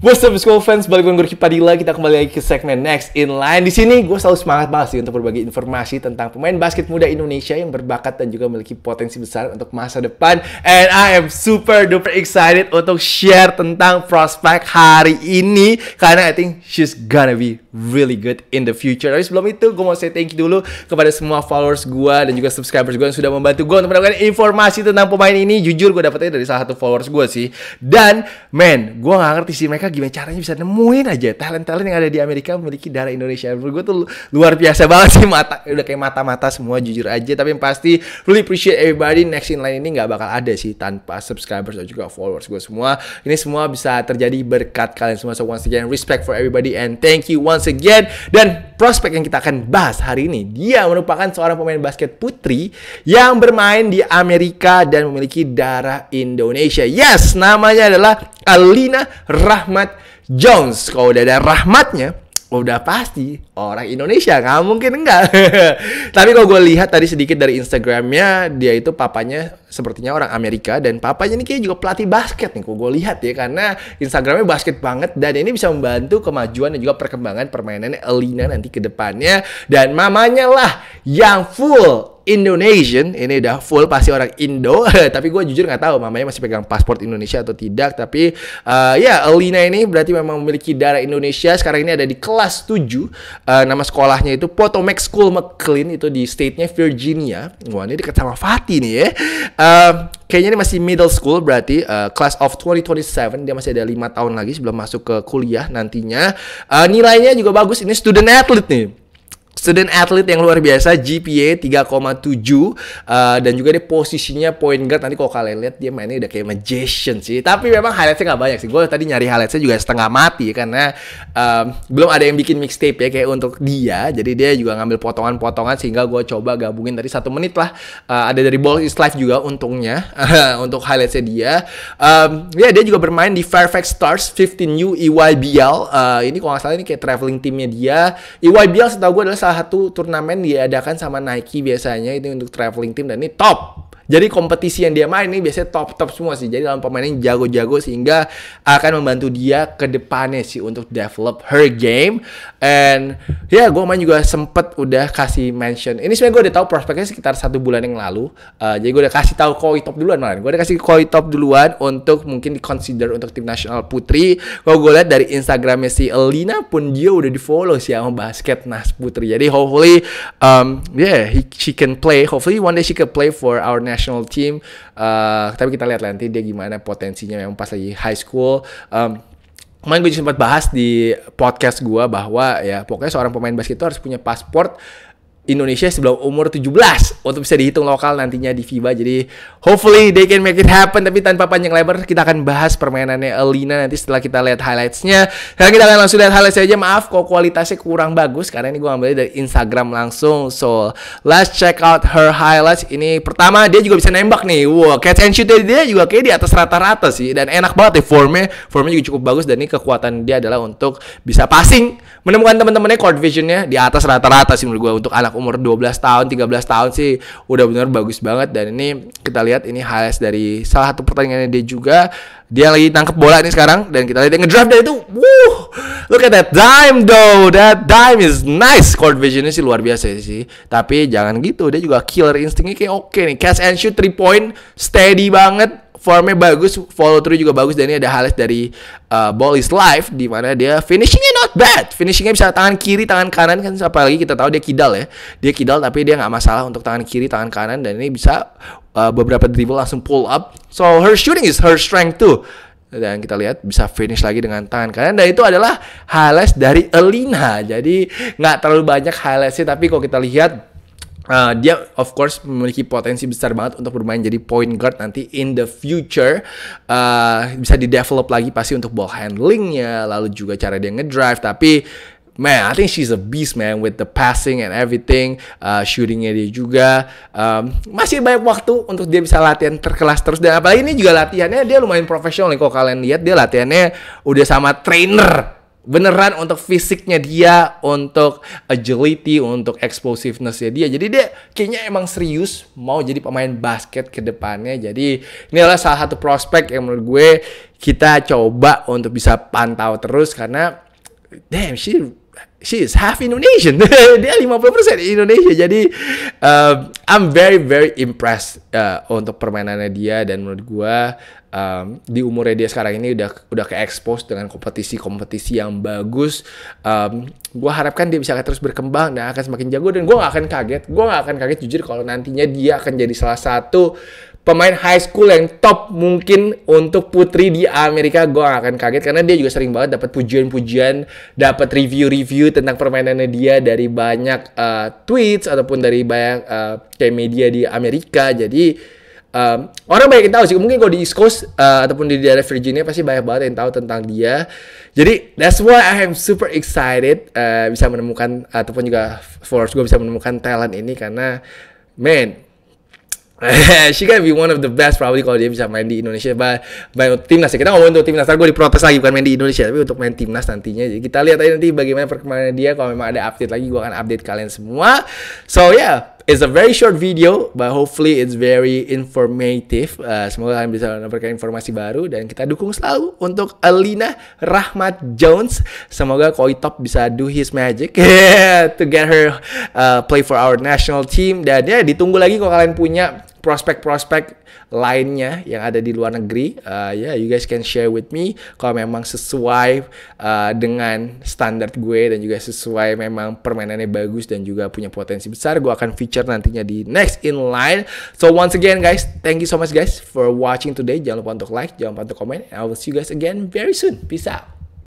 What's up school fans, balik dengan Gorky Padilla, kita kembali lagi ke segmen Next In Line. Di sini gue selalu semangat banget sih untuk berbagi informasi tentang pemain basket muda Indonesia yang berbakat dan juga memiliki potensi besar untuk masa depan. And I am super duper excited untuk share tentang prospek hari ini karena I think she's gonna be really good in the future. Tapi sebelum itu gue mau say thank you dulu kepada semua followers gue dan juga subscribers gue yang sudah membantu gue untuk mendapatkan informasi tentang pemain ini. Jujur gue dapetnya dari salah satu followers gue sih. Dan man, gue gak ngerti sih mereka gimana caranya bisa nemuin aja talent-talent yang ada di Amerika memiliki darah Indonesia. Menurut gue tuh luar biasa banget sih mata udah kayak mata-mata semua jujur aja tapi yang pasti really appreciate everybody next in line ini nggak bakal ada sih tanpa subscribers dan juga followers gue semua. Ini semua bisa terjadi berkat kalian semua. So once again respect for everybody and thank you once again dan prospek yang kita akan bahas hari ini dia merupakan seorang pemain basket putri yang bermain di Amerika dan memiliki darah Indonesia. Yes, namanya adalah Alina Rahman Jones. Kalau udah ada rahmatnya, udah pasti orang Indonesia nggak mungkin enggak tapi kalau gue lihat tadi sedikit dari Instagramnya dia itu papanya sepertinya orang Amerika dan papanya ini kayaknya juga pelatih basket nih kalau gue lihat ya karena Instagramnya basket banget dan ini bisa membantu kemajuan dan juga perkembangan permainan Elina nanti ke depannya dan mamanya lah yang full Indonesian ini udah full pasti orang Indo tapi gue jujur nggak tahu mamanya masih pegang paspor Indonesia atau tidak tapi uh, ya Alina ini berarti memang memiliki darah Indonesia sekarang ini ada di kelas 7 uh, eh, nama sekolahnya itu Potomac School McLean itu di state-nya Virginia wah ini dekat sama Fatih nih ya uh, kayaknya ini masih middle school berarti uh, class of 2027 dia masih ada lima tahun lagi sebelum masuk ke kuliah nantinya uh, nilainya juga bagus ini student athlete nih Student athlete yang luar biasa, GPA 3,7 uh, dan juga dia posisinya point guard. Nanti kalau kalian lihat dia mainnya udah kayak magician sih. Tapi memang highlightnya nggak banyak sih. Gue tadi nyari highlightnya juga setengah mati karena um, belum ada yang bikin mixtape ya kayak untuk dia. Jadi dia juga ngambil potongan-potongan sehingga gue coba gabungin tadi satu menit lah. Uh, ada dari Ball is Life juga untungnya untuk highlightnya dia. Um, ya yeah, dia juga bermain di Fairfax Stars 15U EYBL. Uh, eh, ini kalau nggak salah ini kayak traveling timnya dia. EYBL setahu gue adalah satu turnamen diadakan sama Nike biasanya itu untuk traveling team dan ini top jadi kompetisi yang dia main ini biasanya top-top semua sih. Jadi dalam pemain ini jago-jago sehingga akan membantu dia ke depannya sih untuk develop her game. And ya yeah, gue main juga sempet udah kasih mention. Ini sebenarnya gue udah tahu prospeknya sekitar satu bulan yang lalu. Uh, jadi gue udah kasih tahu Koi Top duluan malah. Gue udah kasih Koi Top duluan untuk mungkin di consider untuk tim nasional putri. Kalau gue lihat dari Instagramnya si Elina pun dia udah di follow sih sama basket nas putri. Jadi hopefully um, yeah she can play. Hopefully one day she can play for our national national team. Uh, tapi kita lihat nanti dia gimana potensinya memang pas lagi high school. Um, Kemarin gue sempat bahas di podcast gue bahwa ya pokoknya seorang pemain basket itu harus punya pasport Indonesia sebelum umur 17 untuk bisa dihitung lokal nantinya di FIBA. Jadi hopefully they can make it happen. Tapi tanpa panjang lebar kita akan bahas permainannya Alina nanti setelah kita lihat highlightsnya. Sekarang kita akan langsung lihat highlights aja. Maaf kok kualitasnya kurang bagus karena ini gue ambil dari Instagram langsung. So let's check out her highlights. Ini pertama dia juga bisa nembak nih. Wow, catch and shoot dia juga kayak di atas rata-rata sih dan enak banget ya formnya. Formnya juga cukup bagus dan ini kekuatan dia adalah untuk bisa passing, menemukan teman-temannya court visionnya di atas rata-rata sih menurut gue untuk anak umur 12 tahun, 13 tahun sih udah benar-benar bagus banget dan ini kita lihat ini highlights dari salah satu pertandingannya dia juga. Dia lagi tangkap bola ini sekarang dan kita lihat dia ngedraft dari itu. Wuh, look at that dime though. That dime is nice. Court visionnya sih luar biasa sih. Tapi jangan gitu, dia juga killer instingnya kayak oke okay nih. Catch and shoot 3 point steady banget formnya bagus, follow through juga bagus dan ini ada highlight dari uh, Ball is Life di mana dia finishingnya not bad. Finishingnya bisa tangan kiri, tangan kanan kan siapa lagi kita tahu dia kidal ya. Dia kidal tapi dia nggak masalah untuk tangan kiri, tangan kanan dan ini bisa uh, beberapa dribble langsung pull up. So her shooting is her strength too. Dan kita lihat bisa finish lagi dengan tangan kanan Dan itu adalah highlights dari Elina Jadi nggak terlalu banyak highlightsnya Tapi kalau kita lihat Uh, dia of course memiliki potensi besar banget untuk bermain jadi point guard nanti in the future uh, bisa di develop lagi pasti untuk ball handlingnya lalu juga cara dia ngedrive tapi man, I think she's a beast man with the passing and everything, uh, shootingnya dia juga. Um, masih banyak waktu untuk dia bisa latihan terkelas terus dan apalagi ini juga latihannya dia lumayan profesional nih kalau kalian lihat dia latihannya udah sama trainer beneran untuk fisiknya dia, untuk agility, untuk explosivenessnya dia. Jadi dia kayaknya emang serius mau jadi pemain basket ke depannya. Jadi ini adalah salah satu prospek yang menurut gue kita coba untuk bisa pantau terus karena damn she she is half Indonesian. Dia 50% Indonesia. Jadi um, I'm very very impressed uh, untuk permainannya dia dan menurut gua um, di umurnya dia sekarang ini udah udah ke expose dengan kompetisi-kompetisi yang bagus. Um, gua harapkan dia bisa terus berkembang dan akan semakin jago dan gua gak akan kaget. Gua gak akan kaget jujur kalau nantinya dia akan jadi salah satu pemain high school yang top mungkin untuk putri di Amerika gue gak akan kaget karena dia juga sering banget dapat pujian-pujian dapat review-review tentang permainannya dia dari banyak uh, tweets ataupun dari banyak uh, kayak media di Amerika jadi um, orang banyak yang tahu sih mungkin kalau di East Coast uh, ataupun di daerah Virginia pasti banyak banget yang tahu tentang dia jadi that's why I am super excited uh, bisa menemukan ataupun juga force gue bisa menemukan talent ini karena man she can be one of the best probably kalau dia bisa main di Indonesia by, by timnas ya kita ngomongin untuk timnas ntar gue diprotes lagi bukan main di Indonesia tapi untuk main timnas nantinya jadi kita lihat aja nanti bagaimana perkembangan dia kalau memang ada update lagi gue akan update kalian semua so yeah it's a very short video but hopefully it's very informative uh, semoga kalian bisa mendapatkan informasi baru dan kita dukung selalu untuk Alina Rahmat Jones semoga Koi Top bisa do his magic to get her uh, play for our national team dan ya ditunggu lagi kalau kalian punya prospek-prospek lainnya yang ada di luar negeri. Uh, ya, yeah, you guys can share with me kalau memang sesuai uh, dengan standar gue dan juga sesuai memang permainannya bagus dan juga punya potensi besar. Gue akan feature nantinya di next in line. So once again guys, thank you so much guys for watching today. Jangan lupa untuk like, jangan lupa untuk komen. I will see you guys again very soon. Peace out.